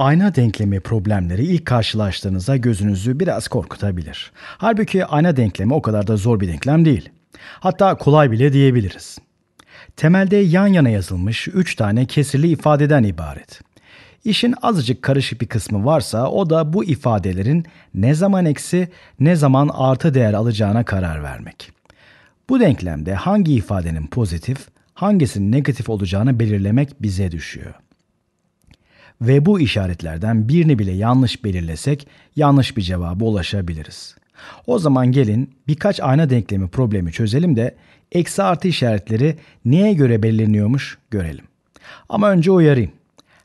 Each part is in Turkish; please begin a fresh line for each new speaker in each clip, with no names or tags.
Ayna denklemi problemleri ilk karşılaştığınızda gözünüzü biraz korkutabilir. Halbuki ayna denklemi o kadar da zor bir denklem değil. Hatta kolay bile diyebiliriz. Temelde yan yana yazılmış 3 tane kesirli ifadeden ibaret. İşin azıcık karışık bir kısmı varsa o da bu ifadelerin ne zaman eksi ne zaman artı değer alacağına karar vermek. Bu denklemde hangi ifadenin pozitif, hangisinin negatif olacağını belirlemek bize düşüyor ve bu işaretlerden birini bile yanlış belirlesek yanlış bir cevaba ulaşabiliriz. O zaman gelin birkaç ayna denklemi problemi çözelim de eksi artı işaretleri neye göre belirleniyormuş görelim. Ama önce uyarayım.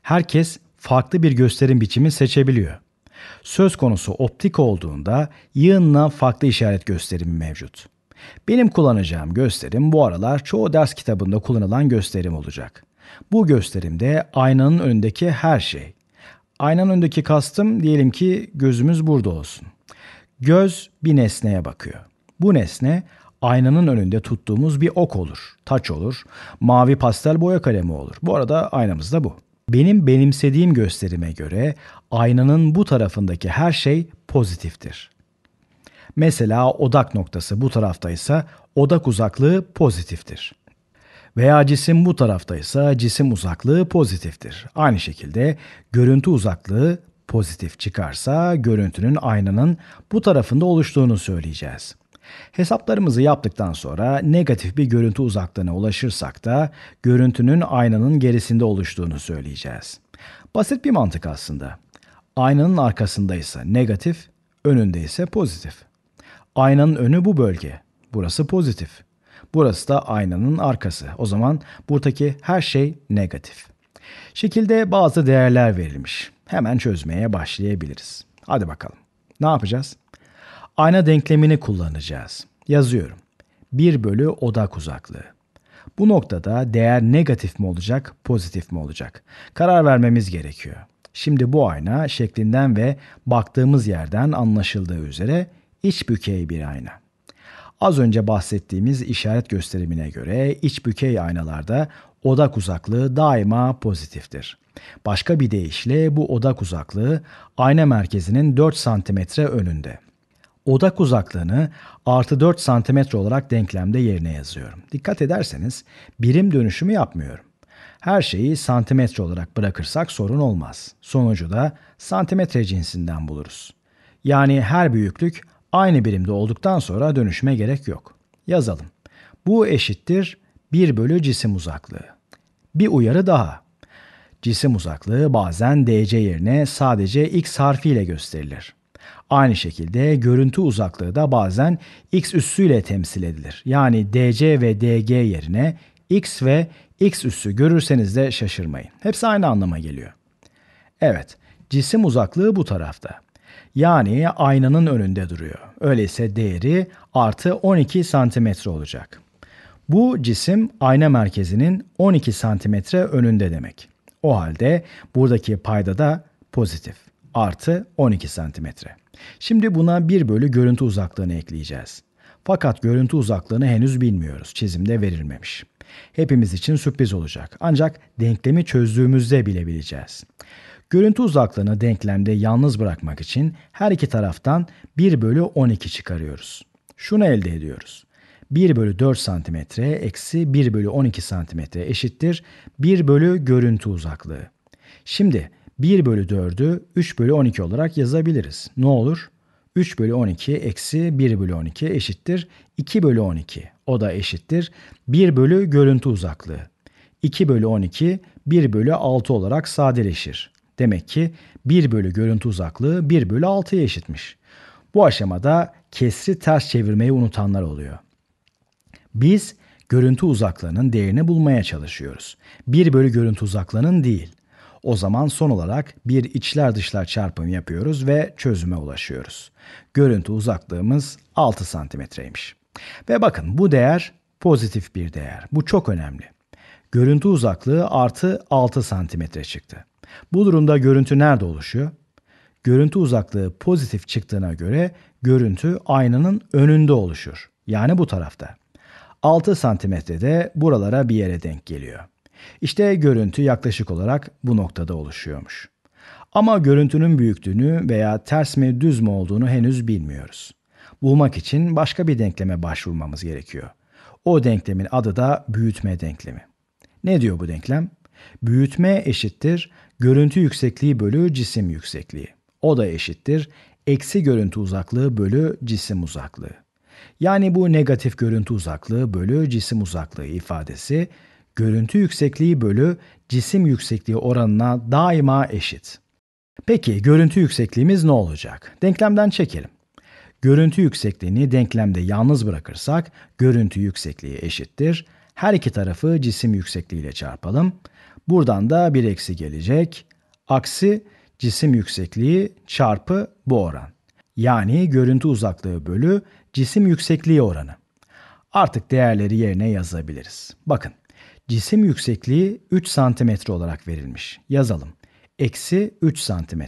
Herkes farklı bir gösterim biçimi seçebiliyor. Söz konusu optik olduğunda yığınla farklı işaret gösterimi mevcut. Benim kullanacağım gösterim bu aralar çoğu ders kitabında kullanılan gösterim olacak. Bu gösterimde aynanın önündeki her şey. Aynanın önündeki kastım diyelim ki gözümüz burada olsun. Göz bir nesneye bakıyor. Bu nesne aynanın önünde tuttuğumuz bir ok olur, taç olur, mavi pastel boya kalemi olur. Bu arada aynamız da bu. Benim benimsediğim gösterime göre aynanın bu tarafındaki her şey pozitiftir. Mesela odak noktası bu taraftaysa odak uzaklığı pozitiftir veya cisim bu taraftaysa cisim uzaklığı pozitiftir. Aynı şekilde görüntü uzaklığı pozitif çıkarsa görüntünün aynanın bu tarafında oluştuğunu söyleyeceğiz. Hesaplarımızı yaptıktan sonra negatif bir görüntü uzaklığına ulaşırsak da görüntünün aynanın gerisinde oluştuğunu söyleyeceğiz. Basit bir mantık aslında. Aynanın arkasındaysa negatif, önünde ise pozitif. Aynanın önü bu bölge. Burası pozitif. Burası da aynanın arkası. O zaman buradaki her şey negatif. Şekilde bazı değerler verilmiş. Hemen çözmeye başlayabiliriz. Hadi bakalım. Ne yapacağız? Ayna denklemini kullanacağız. Yazıyorum. 1 bölü odak uzaklığı. Bu noktada değer negatif mi olacak, pozitif mi olacak? Karar vermemiz gerekiyor. Şimdi bu ayna şeklinden ve baktığımız yerden anlaşıldığı üzere iç bükey bir ayna. Az önce bahsettiğimiz işaret gösterimine göre iç bükey aynalarda odak uzaklığı daima pozitiftir. Başka bir deyişle bu odak uzaklığı ayna merkezinin 4 cm önünde. Odak uzaklığını artı 4 cm olarak denklemde yerine yazıyorum. Dikkat ederseniz birim dönüşümü yapmıyorum. Her şeyi santimetre olarak bırakırsak sorun olmaz. Sonucu da santimetre cinsinden buluruz. Yani her büyüklük Aynı birimde olduktan sonra dönüşme gerek yok. Yazalım. Bu eşittir 1 bölü cisim uzaklığı. Bir uyarı daha. Cisim uzaklığı bazen dc yerine sadece x harfiyle gösterilir. Aynı şekilde görüntü uzaklığı da bazen x üssüyle temsil edilir. Yani dc ve dg yerine x ve x üssü görürseniz de şaşırmayın. Hepsi aynı anlama geliyor. Evet, cisim uzaklığı bu tarafta. Yani aynanın önünde duruyor. Öyleyse değeri artı 12 santimetre olacak. Bu cisim ayna merkezinin 12 santimetre önünde demek. O halde buradaki payda da pozitif. Artı 12 santimetre. Şimdi buna 1 bölü görüntü uzaklığını ekleyeceğiz. Fakat görüntü uzaklığını henüz bilmiyoruz. Çizimde verilmemiş. Hepimiz için sürpriz olacak. Ancak denklemi çözdüğümüzde bilebileceğiz. Görüntü uzaklığını denklemde yalnız bırakmak için her iki taraftan 1 bölü 12 çıkarıyoruz. Şunu elde ediyoruz. 1 bölü 4 cm eksi 1 bölü 12 cm eşittir 1 bölü görüntü uzaklığı. Şimdi 1 bölü 4'ü 3 bölü 12 olarak yazabiliriz. Ne olur? 3 bölü 12 eksi 1 bölü 12 eşittir 2 bölü 12. O da eşittir 1 bölü görüntü uzaklığı. 2 bölü 12 1 bölü 6 olarak sadeleşir. Demek ki 1 bölü görüntü uzaklığı 1 bölü 6'ya eşitmiş. Bu aşamada kesri ters çevirmeyi unutanlar oluyor. Biz görüntü uzaklığının değerini bulmaya çalışıyoruz. 1 bölü görüntü uzaklığının değil. O zaman son olarak bir içler dışlar çarpımı yapıyoruz ve çözüme ulaşıyoruz. Görüntü uzaklığımız 6 santimetreymiş. Ve bakın bu değer pozitif bir değer. Bu çok önemli. Görüntü uzaklığı artı 6 santimetre çıktı. Bu durumda görüntü nerede oluşuyor? Görüntü uzaklığı pozitif çıktığına göre görüntü aynanın önünde oluşur. Yani bu tarafta. 6 de buralara bir yere denk geliyor. İşte görüntü yaklaşık olarak bu noktada oluşuyormuş. Ama görüntünün büyüklüğünü veya ters mi düz mü olduğunu henüz bilmiyoruz. Bulmak için başka bir denkleme başvurmamız gerekiyor. O denklemin adı da büyütme denklemi. Ne diyor bu denklem? Büyütme eşittir görüntü yüksekliği bölü cisim yüksekliği. O da eşittir eksi görüntü uzaklığı bölü cisim uzaklığı. Yani bu negatif görüntü uzaklığı bölü cisim uzaklığı ifadesi görüntü yüksekliği bölü cisim yüksekliği oranına daima eşit. Peki görüntü yüksekliğimiz ne olacak? Denklemden çekelim. Görüntü yüksekliğini denklemde yalnız bırakırsak görüntü yüksekliği eşittir. Her iki tarafı cisim yüksekliğiyle çarpalım. Buradan da bir eksi gelecek. Aksi cisim yüksekliği çarpı bu oran. Yani görüntü uzaklığı bölü cisim yüksekliği oranı. Artık değerleri yerine yazabiliriz. Bakın cisim yüksekliği 3 cm olarak verilmiş. Yazalım. Eksi 3 cm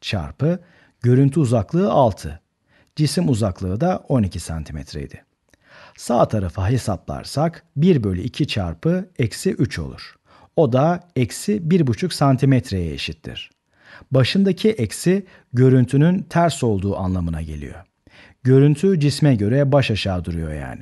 çarpı görüntü uzaklığı 6. Cisim uzaklığı da 12 cm idi. Sağ tarafa hesaplarsak 1 bölü 2 çarpı eksi 3 olur. O da eksi 1,5 santimetreye eşittir. Başındaki eksi görüntünün ters olduğu anlamına geliyor. Görüntü cisme göre baş aşağı duruyor yani.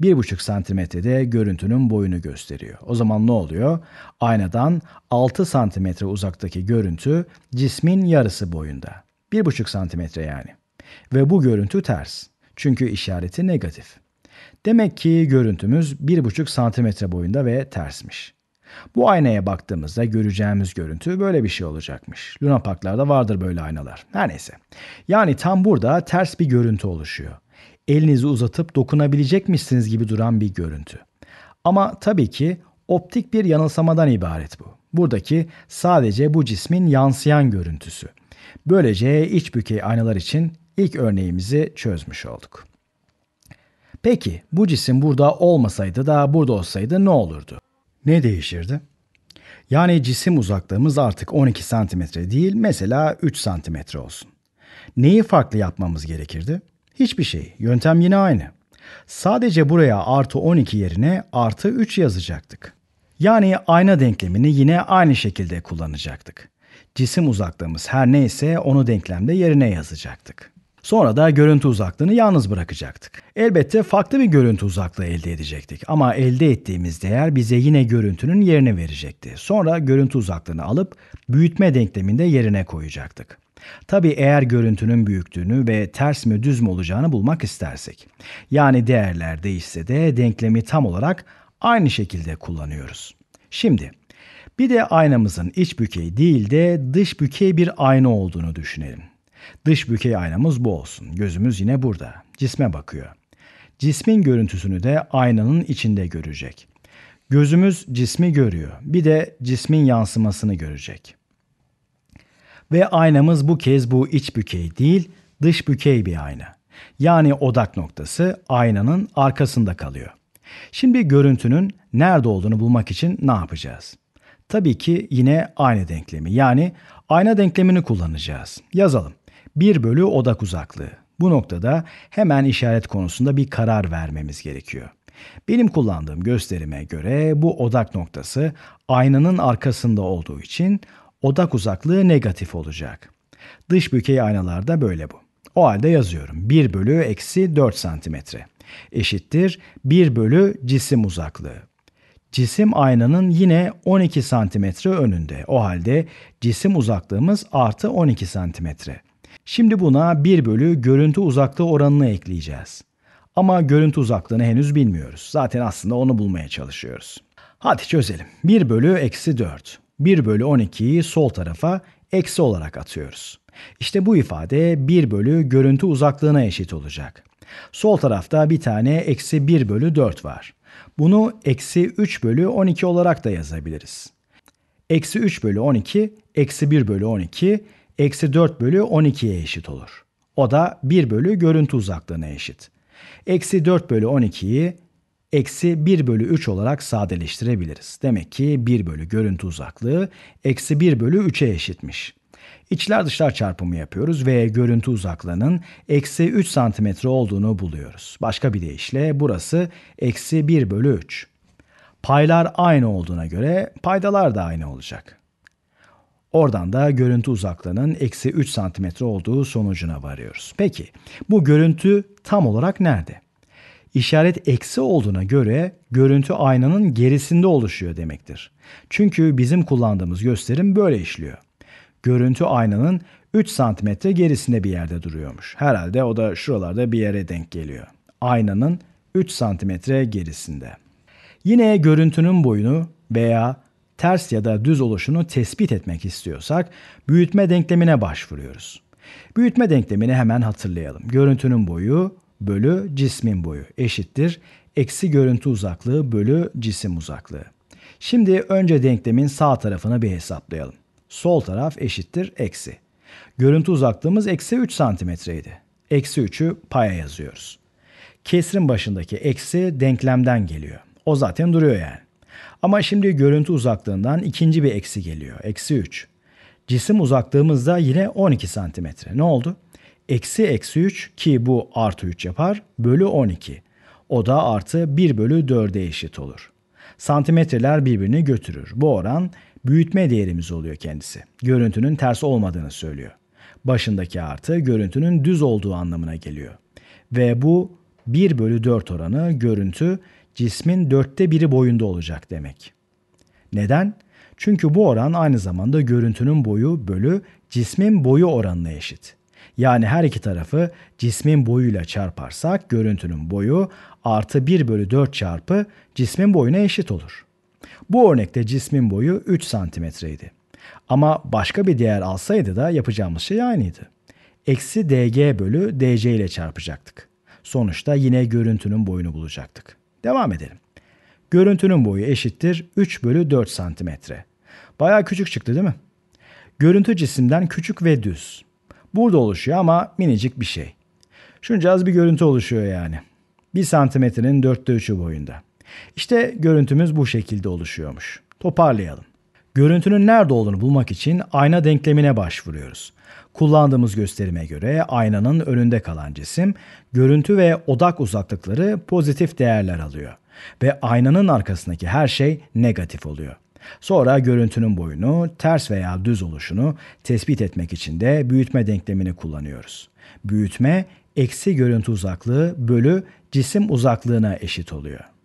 1,5 de görüntünün boyunu gösteriyor. O zaman ne oluyor? Aynadan 6 santimetre uzaktaki görüntü cismin yarısı boyunda. 1,5 santimetre yani. Ve bu görüntü ters. Çünkü işareti negatif. Demek ki görüntümüz 1,5 santimetre boyunda ve tersmiş. Bu aynaya baktığımızda göreceğimiz görüntü böyle bir şey olacakmış. Luna Parklarda vardır böyle aynalar. Her neyse. Yani tam burada ters bir görüntü oluşuyor. Elinizi uzatıp dokunabilecekmişsiniz gibi duran bir görüntü. Ama tabii ki optik bir yanılsamadan ibaret bu. Buradaki sadece bu cismin yansıyan görüntüsü. Böylece iç bükey aynalar için ilk örneğimizi çözmüş olduk. Peki bu cisim burada olmasaydı da burada olsaydı ne olurdu? Ne değişirdi? Yani cisim uzaklığımız artık 12 santimetre değil mesela 3 santimetre olsun. Neyi farklı yapmamız gerekirdi? Hiçbir şey. Yöntem yine aynı. Sadece buraya artı 12 yerine artı 3 yazacaktık. Yani ayna denklemini yine aynı şekilde kullanacaktık. Cisim uzaklığımız her neyse onu denklemde yerine yazacaktık. Sonra da görüntü uzaklığını yalnız bırakacaktık. Elbette farklı bir görüntü uzaklığı elde edecektik ama elde ettiğimiz değer bize yine görüntünün yerini verecekti. Sonra görüntü uzaklığını alıp büyütme denkleminde yerine koyacaktık. Tabi eğer görüntünün büyüklüğünü ve ters mi düz mü olacağını bulmak istersek. Yani değerler değişse de denklemi tam olarak aynı şekilde kullanıyoruz. Şimdi bir de aynamızın iç bükey değil de dış bükey bir ayna olduğunu düşünelim. Dış bükey aynamız bu olsun. Gözümüz yine burada. Cisme bakıyor. Cismin görüntüsünü de aynanın içinde görecek. Gözümüz cismi görüyor. Bir de cismin yansımasını görecek. Ve aynamız bu kez bu iç bükey değil, dış bükey bir ayna. Yani odak noktası aynanın arkasında kalıyor. Şimdi görüntünün nerede olduğunu bulmak için ne yapacağız? Tabii ki yine ayna denklemi yani ayna denklemini kullanacağız. Yazalım. 1 bölü odak uzaklığı. Bu noktada hemen işaret konusunda bir karar vermemiz gerekiyor. Benim kullandığım gösterime göre bu odak noktası aynanın arkasında olduğu için odak uzaklığı negatif olacak. Dış bükey aynalarda böyle bu. O halde yazıyorum. 1 bölü eksi 4 santimetre eşittir 1 bölü cisim uzaklığı. Cisim aynanın yine 12 santimetre önünde. O halde cisim uzaklığımız artı 12 santimetre. Şimdi buna 1 bölü görüntü uzaklığı oranını ekleyeceğiz. Ama görüntü uzaklığını henüz bilmiyoruz. Zaten aslında onu bulmaya çalışıyoruz. Hadi çözelim. 1 bölü eksi 4. 1 bölü 12'yi sol tarafa eksi olarak atıyoruz. İşte bu ifade 1 bölü görüntü uzaklığına eşit olacak. Sol tarafta bir tane eksi 1 bölü 4 var. Bunu eksi 3 bölü 12 olarak da yazabiliriz. Eksi 3 bölü 12, eksi 1 bölü 12, eksi 4 bölü 12'ye eşit olur. O da 1 bölü görüntü uzaklığına eşit. Eksi 4 bölü 12'yi eksi 1 bölü 3 olarak sadeleştirebiliriz. Demek ki 1 bölü görüntü uzaklığı eksi 1 bölü 3'e eşitmiş. İçler dışlar çarpımı yapıyoruz ve görüntü uzaklığının eksi 3 santimetre olduğunu buluyoruz. Başka bir deyişle burası eksi 1 bölü 3. Paylar aynı olduğuna göre paydalar da aynı olacak. Oradan da görüntü uzaklığının eksi 3 santimetre olduğu sonucuna varıyoruz. Peki bu görüntü tam olarak nerede? İşaret eksi olduğuna göre görüntü aynanın gerisinde oluşuyor demektir. Çünkü bizim kullandığımız gösterim böyle işliyor. Görüntü aynanın 3 santimetre gerisinde bir yerde duruyormuş. Herhalde o da şuralarda bir yere denk geliyor. Aynanın 3 santimetre gerisinde. Yine görüntünün boyunu veya ters ya da düz oluşunu tespit etmek istiyorsak büyütme denklemine başvuruyoruz. Büyütme denklemini hemen hatırlayalım. Görüntünün boyu bölü cismin boyu eşittir. Eksi görüntü uzaklığı bölü cisim uzaklığı. Şimdi önce denklemin sağ tarafını bir hesaplayalım. Sol taraf eşittir eksi. Görüntü uzaklığımız eksi 3 santimetreydi. Eksi 3'ü paya yazıyoruz. Kesrin başındaki eksi denklemden geliyor. O zaten duruyor yani. Ama şimdi görüntü uzaklığından ikinci bir eksi geliyor. Eksi 3. Cisim uzaklığımızda yine 12 santimetre. Ne oldu? Eksi eksi 3 ki bu artı 3 yapar bölü 12. O da artı 1 bölü 4'e eşit olur. Santimetreler birbirini götürür. Bu oran büyütme değerimiz oluyor kendisi. Görüntünün ters olmadığını söylüyor. Başındaki artı görüntünün düz olduğu anlamına geliyor. Ve bu 1 bölü 4 oranı görüntü cismin dörtte biri boyunda olacak demek. Neden? Çünkü bu oran aynı zamanda görüntünün boyu bölü cismin boyu oranına eşit. Yani her iki tarafı cismin boyuyla çarparsak görüntünün boyu artı 1 bölü 4 çarpı cismin boyuna eşit olur. Bu örnekte cismin boyu 3 santimetreydi. Ama başka bir değer alsaydı da yapacağımız şey aynıydı. Eksi dg bölü dc ile çarpacaktık. Sonuçta yine görüntünün boyunu bulacaktık. Devam edelim. Görüntünün boyu eşittir 3 bölü 4 santimetre. Baya küçük çıktı değil mi? Görüntü cisimden küçük ve düz. Burada oluşuyor ama minicik bir şey. Şunca az bir görüntü oluşuyor yani. 1 santimetrenin 4'te 3'ü boyunda. İşte görüntümüz bu şekilde oluşuyormuş. Toparlayalım. Görüntünün nerede olduğunu bulmak için ayna denklemine başvuruyoruz. Kullandığımız gösterime göre aynanın önünde kalan cisim görüntü ve odak uzaklıkları pozitif değerler alıyor ve aynanın arkasındaki her şey negatif oluyor. Sonra görüntünün boyunu, ters veya düz oluşunu tespit etmek için de büyütme denklemini kullanıyoruz. Büyütme, eksi görüntü uzaklığı bölü cisim uzaklığına eşit oluyor.